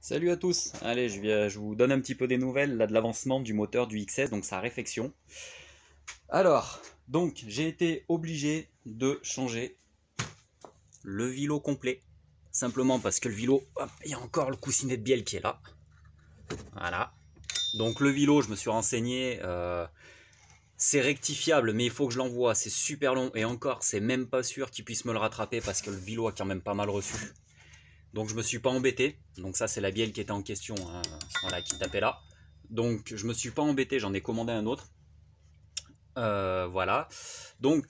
Salut à tous Allez, je, viens, je vous donne un petit peu des nouvelles là, de l'avancement du moteur du XS, donc sa réfection. Alors, donc j'ai été obligé de changer le vilo complet. Simplement parce que le vilo, il y a encore le coussinet de bielle qui est là. Voilà. Donc le vilo, je me suis renseigné, euh, c'est rectifiable, mais il faut que je l'envoie, c'est super long. Et encore, c'est même pas sûr qu'il puisse me le rattraper parce que le vilo a quand même pas mal reçu. Donc je me suis pas embêté. Donc ça c'est la bielle qui était en question, hein, voilà, qui tapait là. Donc je me suis pas embêté, j'en ai commandé un autre. Euh, voilà. Donc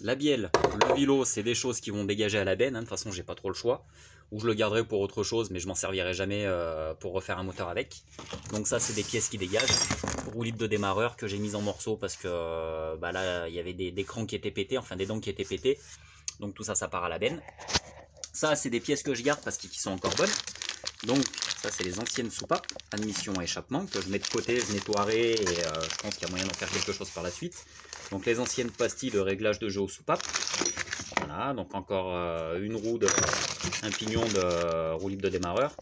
la bielle, le vilo, c'est des choses qui vont dégager à la benne. Hein. De toute façon, j'ai pas trop le choix. Ou je le garderai pour autre chose, mais je m'en servirai jamais euh, pour refaire un moteur avec. Donc ça, c'est des pièces qui dégagent. Roulis de démarreur que j'ai mis en morceaux parce que bah là, il y avait des, des crans qui étaient pétés, enfin des dents qui étaient pétées. Donc tout ça, ça part à la benne. Ça, c'est des pièces que je garde parce qu'ils sont encore bonnes. Donc, ça, c'est les anciennes soupapes, admission à échappement, que je mets de côté, je nettoierai, et euh, je pense qu'il y a moyen d'en faire quelque chose par la suite. Donc, les anciennes pastilles de réglage de jeu aux soupapes. Voilà, donc encore euh, une roue, de, un pignon de euh, roue libre de démarreur.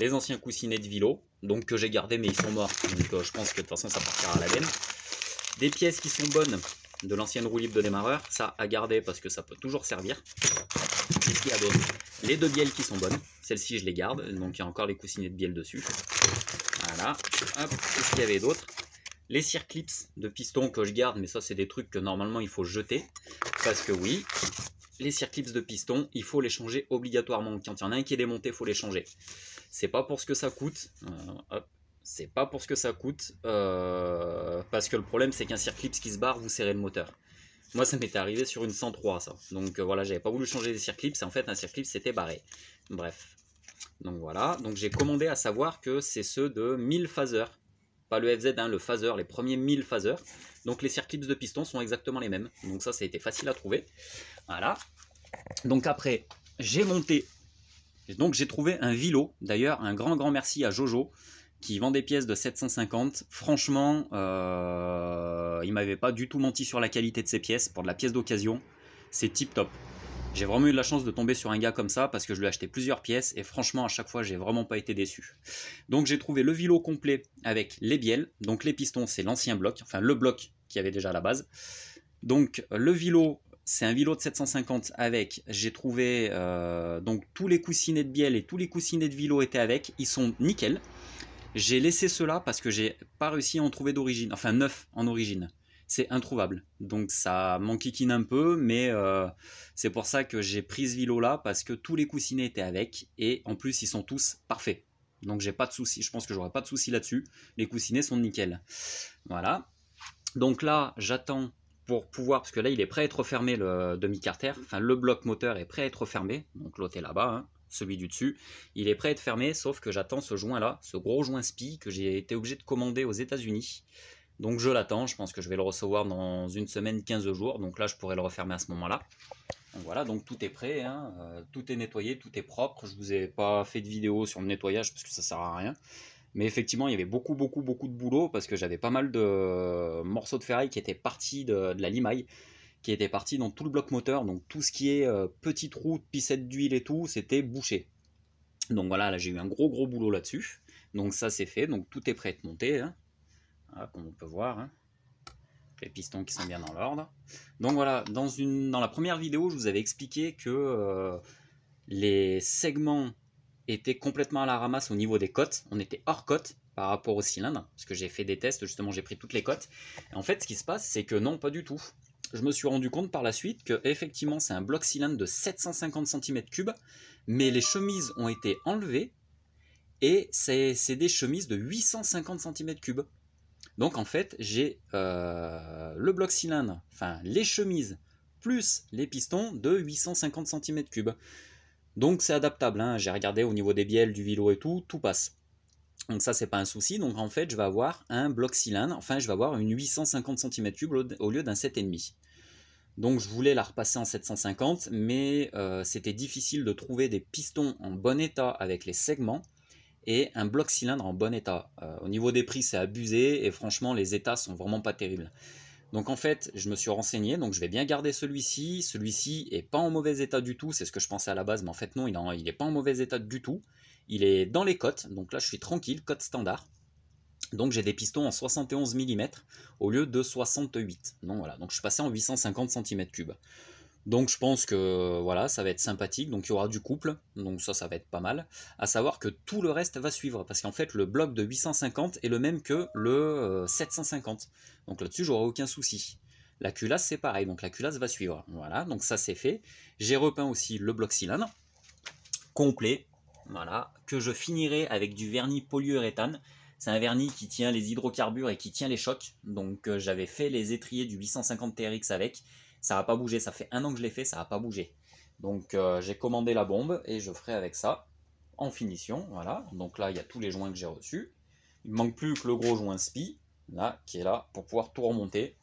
Les anciens coussinets de vilo, donc que j'ai gardé mais ils sont morts. Donc, je pense que de toute façon, ça partira à la benne. Des pièces qui sont bonnes, de l'ancienne roue libre de démarreur, ça à garder parce que ça peut toujours servir. Qu'est-ce Les deux bielles qui sont bonnes. Celles-ci, je les garde. Donc, il y a encore les coussinets de bielle dessus. Voilà. Hop, qu'est-ce qu'il y avait d'autre Les circlips de piston que je garde. Mais ça, c'est des trucs que normalement, il faut jeter. Parce que oui, les circlips de piston, il faut les changer obligatoirement. Quand il y en a un qui est démonté, il faut les changer. C'est pas pour ce que ça coûte. Euh, c'est pas pour ce que ça coûte. Euh, parce que le problème, c'est qu'un circlips qui se barre, vous serrez le moteur. Moi, ça m'était arrivé sur une 103, ça. Donc euh, voilà, j'avais pas voulu changer les circlips. En fait, un circlip, c'était barré. Bref. Donc voilà. Donc j'ai commandé à savoir que c'est ceux de 1000 phasers. Pas le FZ, hein, le phaser, les premiers 1000 phasers. Donc les circlips de piston sont exactement les mêmes. Donc ça, ça a été facile à trouver. Voilà. Donc après, j'ai monté. Donc j'ai trouvé un vilo. D'ailleurs, un grand, grand merci à Jojo qui vend des pièces de 750, franchement, euh, il m'avait pas du tout menti sur la qualité de ses pièces. Pour de la pièce d'occasion, c'est tip top. J'ai vraiment eu de la chance de tomber sur un gars comme ça parce que je lui ai acheté plusieurs pièces et franchement à chaque fois j'ai vraiment pas été déçu. Donc j'ai trouvé le vélo complet avec les bielles. Donc les pistons c'est l'ancien bloc, enfin le bloc qu'il y avait déjà à la base. Donc le vélo c'est un vélo de 750 avec. J'ai trouvé euh, donc tous les coussinets de bielles. et tous les coussinets de vélo étaient avec. Ils sont nickel. J'ai laissé cela parce que j'ai pas réussi à en trouver d'origine, enfin neuf en origine. C'est introuvable. Donc ça m'enquiquine un peu, mais euh, c'est pour ça que j'ai pris ce vélo là parce que tous les coussinets étaient avec et en plus ils sont tous parfaits. Donc j'ai pas de soucis. je pense que j'aurai pas de soucis là-dessus. Les coussinets sont nickel. Voilà. Donc là, j'attends pour pouvoir, parce que là il est prêt à être fermé, le demi-carter, enfin le bloc moteur est prêt à être fermé. donc l'autre est là-bas, hein celui du dessus. Il est prêt à être fermé, sauf que j'attends ce joint-là, ce gros joint SPI que j'ai été obligé de commander aux États-Unis. Donc je l'attends, je pense que je vais le recevoir dans une semaine, 15 jours. Donc là, je pourrai le refermer à ce moment-là. Voilà, donc tout est prêt, hein. euh, tout est nettoyé, tout est propre. Je ne vous ai pas fait de vidéo sur le nettoyage parce que ça ne sert à rien. Mais effectivement, il y avait beaucoup, beaucoup, beaucoup de boulot parce que j'avais pas mal de morceaux de ferraille qui étaient partis de la limaille qui était parti dans tout le bloc moteur, donc tout ce qui est euh, petite route, piscette d'huile et tout, c'était bouché. Donc voilà, là j'ai eu un gros gros boulot là-dessus. Donc ça c'est fait, donc tout est prêt à être monté, hein. comme on peut voir. Hein. Les pistons qui sont bien dans l'ordre. Donc voilà, dans, une, dans la première vidéo, je vous avais expliqué que euh, les segments étaient complètement à la ramasse au niveau des cotes. On était hors cote par rapport au cylindre, parce que j'ai fait des tests, justement j'ai pris toutes les cotes. Et en fait, ce qui se passe, c'est que non, pas du tout je me suis rendu compte par la suite que effectivement c'est un bloc cylindre de 750 cm3, mais les chemises ont été enlevées et c'est des chemises de 850 cm3. Donc en fait j'ai euh, le bloc cylindre, enfin les chemises plus les pistons de 850 cm3. Donc c'est adaptable, hein. j'ai regardé au niveau des bielles, du vélo et tout, tout passe. Donc ça, c'est pas un souci. Donc en fait, je vais avoir un bloc cylindre, enfin je vais avoir une 850 cm3 au lieu d'un 7,5. Donc je voulais la repasser en 750, mais euh, c'était difficile de trouver des pistons en bon état avec les segments et un bloc cylindre en bon état. Euh, au niveau des prix, c'est abusé et franchement, les états sont vraiment pas terribles. Donc en fait, je me suis renseigné, donc je vais bien garder celui-ci. Celui-ci est pas en mauvais état du tout, c'est ce que je pensais à la base, mais en fait non, il n'est pas en mauvais état du tout. Il est dans les cotes, donc là je suis tranquille, code standard. Donc j'ai des pistons en 71 mm au lieu de 68. Donc voilà, donc je suis passé en 850 cm3. Donc je pense que voilà, ça va être sympathique. Donc il y aura du couple, donc ça, ça va être pas mal. À savoir que tout le reste va suivre, parce qu'en fait le bloc de 850 est le même que le 750. Euh, donc là-dessus, n'aurai aucun souci. La culasse, c'est pareil, donc la culasse va suivre. Voilà, donc ça c'est fait. J'ai repeint aussi le bloc cylindre complet, voilà, que je finirai avec du vernis polyuréthane c'est un vernis qui tient les hydrocarbures et qui tient les chocs. Donc euh, j'avais fait les étriers du 850 TRX avec. Ça n'a pas bougé. Ça fait un an que je l'ai fait, ça n'a pas bougé. Donc euh, j'ai commandé la bombe et je ferai avec ça en finition. Voilà. Donc là, il y a tous les joints que j'ai reçus. Il manque plus que le gros joint SPI, là, qui est là, pour pouvoir tout remonter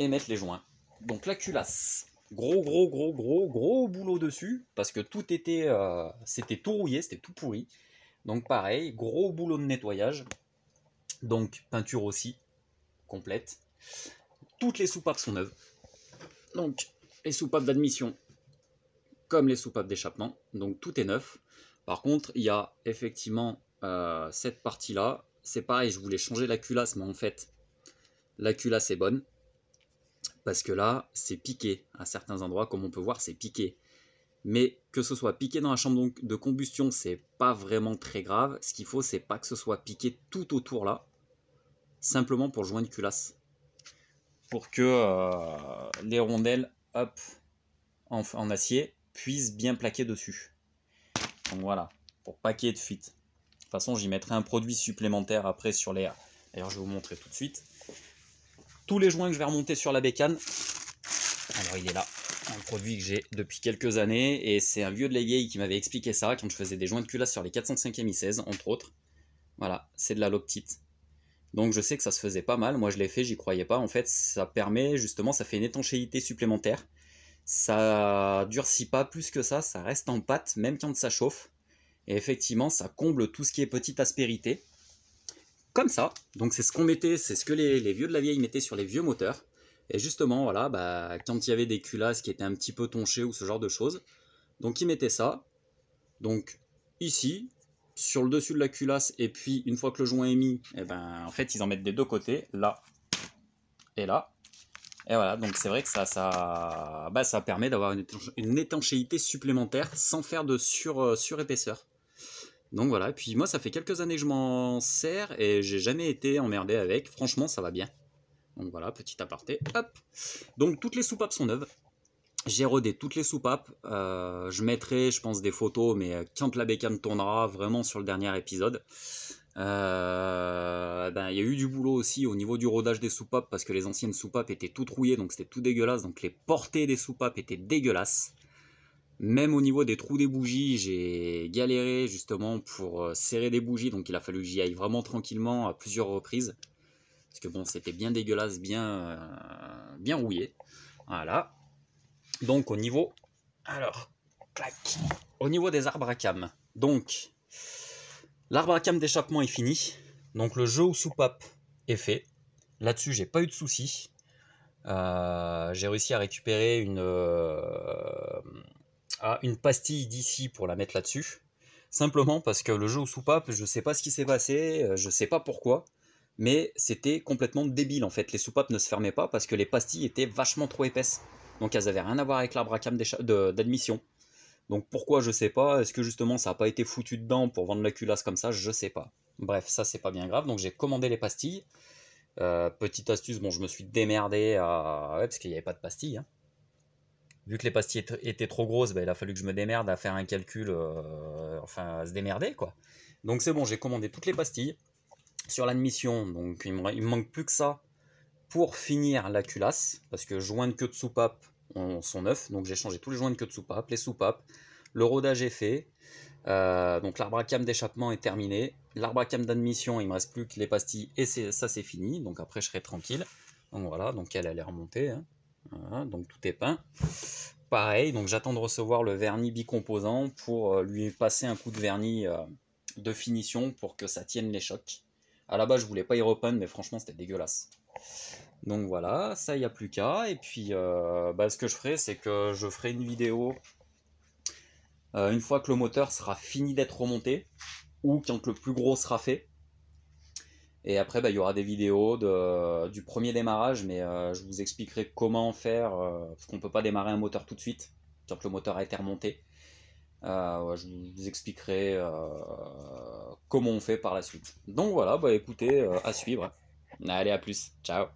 et mettre les joints. Donc la culasse. Gros, gros, gros, gros, gros boulot dessus, parce que tout était. Euh, c'était tout rouillé, c'était tout pourri. Donc pareil, gros boulot de nettoyage. Donc peinture aussi, complète. Toutes les soupapes sont neuves. Donc les soupapes d'admission, comme les soupapes d'échappement. Donc tout est neuf. Par contre, il y a effectivement euh, cette partie-là. C'est pareil, je voulais changer la culasse, mais en fait, la culasse est bonne. Parce que là, c'est piqué. À certains endroits, comme on peut voir, c'est piqué. Mais que ce soit piqué dans la chambre de combustion, c'est pas vraiment très grave. Ce qu'il faut, c'est pas que ce soit piqué tout autour là, simplement pour joindre culasse. Pour que euh, les rondelles, hop, en, acier, puissent bien plaquer dessus. Donc voilà, pour pas de fuite. De toute façon, j'y mettrai un produit supplémentaire après sur les... D'ailleurs, je vais vous montrer tout de suite. Tous les joints que je vais remonter sur la bécane. Alors, il est là un produit que j'ai depuis quelques années, et c'est un vieux de la vieille qui m'avait expliqué ça quand je faisais des joints de culasse sur les 405e 16 entre autres. Voilà, c'est de la loptite. Donc je sais que ça se faisait pas mal, moi je l'ai fait, j'y croyais pas. En fait, ça permet justement, ça fait une étanchéité supplémentaire. Ça durcit pas plus que ça, ça reste en pâte, même quand ça chauffe. Et effectivement, ça comble tout ce qui est petite aspérité. Comme ça, donc c'est ce qu'on mettait, c'est ce que les vieux de la vieille mettaient sur les vieux moteurs. Et justement, voilà, bah, quand il y avait des culasses qui étaient un petit peu tonchées ou ce genre de choses, donc ils mettaient ça, donc ici, sur le dessus de la culasse, et puis une fois que le joint est mis, et eh ben, en fait ils en mettent des deux côtés, là et là. Et voilà, donc c'est vrai que ça, ça, bah, ça permet d'avoir une, étanchéité supplémentaire sans faire de sur, sur euh, surépaisseur. Donc voilà, et puis moi ça fait quelques années que je m'en sers et j'ai jamais été emmerdé avec, franchement ça va bien. Donc voilà, petit aparté. Hop Donc toutes les soupapes sont neuves. J'ai rodé toutes les soupapes. Euh, je mettrai, je pense, des photos, mais euh, quand la bécane tournera, vraiment sur le dernier épisode. Euh, ben, il y a eu du boulot aussi au niveau du rodage des soupapes parce que les anciennes soupapes étaient tout rouillées donc c'était tout dégueulasse donc les portées des soupapes étaient dégueulasses. Même au niveau des trous des bougies, j'ai galéré justement pour serrer des bougies donc il a fallu que j'y aille vraiment tranquillement à plusieurs reprises. Parce que bon, c'était bien dégueulasse, bien, euh, bien rouillé. Voilà. Donc au niveau... Alors, clac. Au niveau des arbres à cam. Donc, l'arbre à cam d'échappement est fini. Donc le jeu aux soupapes est fait. Là-dessus, j'ai pas eu de soucis. Euh, j'ai réussi à récupérer une, euh, ah, une pastille d'ici pour la mettre là-dessus. Simplement parce que le jeu aux soupapes, je sais pas ce qui s'est passé, je sais pas pourquoi mais c'était complètement débile en fait. Les soupapes ne se fermaient pas parce que les pastilles étaient vachement trop épaisses. Donc elles n'avaient rien à voir avec l'arbre à cam d'admission. Donc pourquoi je sais pas, est-ce que justement ça n'a pas été foutu dedans pour vendre la culasse comme ça, je sais pas. Bref, ça c'est pas bien grave, donc j'ai commandé les pastilles. Euh, petite astuce, bon je me suis démerdé à... Ouais, parce qu'il n'y avait pas de pastilles. Hein. Vu que les pastilles étaient trop grosses, bah, il a fallu que je me démerde à faire un calcul, euh, enfin à se démerder quoi. Donc c'est bon, j'ai commandé toutes les pastilles sur l'admission, donc il me, me, manque plus que ça pour finir la culasse, parce que joints de queue de soupape on, sont neufs, donc j'ai changé tous les joints de queue de soupape, les soupapes, le rodage est fait, euh, donc l'arbre à cam d'échappement est terminé, l'arbre à cam d'admission, il me reste plus que les pastilles, et ça c'est fini, donc après je serai tranquille, donc voilà, donc elle allait remonter, hein. donc tout est peint. Pareil, donc j'attends de recevoir le vernis bicomposant pour euh, lui passer un coup de vernis euh, de finition pour que ça tienne les chocs. À la base, je voulais pas y reprendre, mais franchement, c'était dégueulasse. Donc voilà, ça, il n'y a plus qu'à. Et puis, euh, bah, ce que je ferai, c'est que je ferai une vidéo euh, une fois que le moteur sera fini d'être remonté, ou quand le plus gros sera fait. Et après, bah, il y aura des vidéos de, du premier démarrage, mais euh, je vous expliquerai comment faire, parce qu'on ne peut pas démarrer un moteur tout de suite, tant que le moteur a été remonté. Euh, je vous expliquerai euh, comment on fait par la suite. Donc voilà, bah écoutez, euh, à suivre. Allez, à plus. Ciao.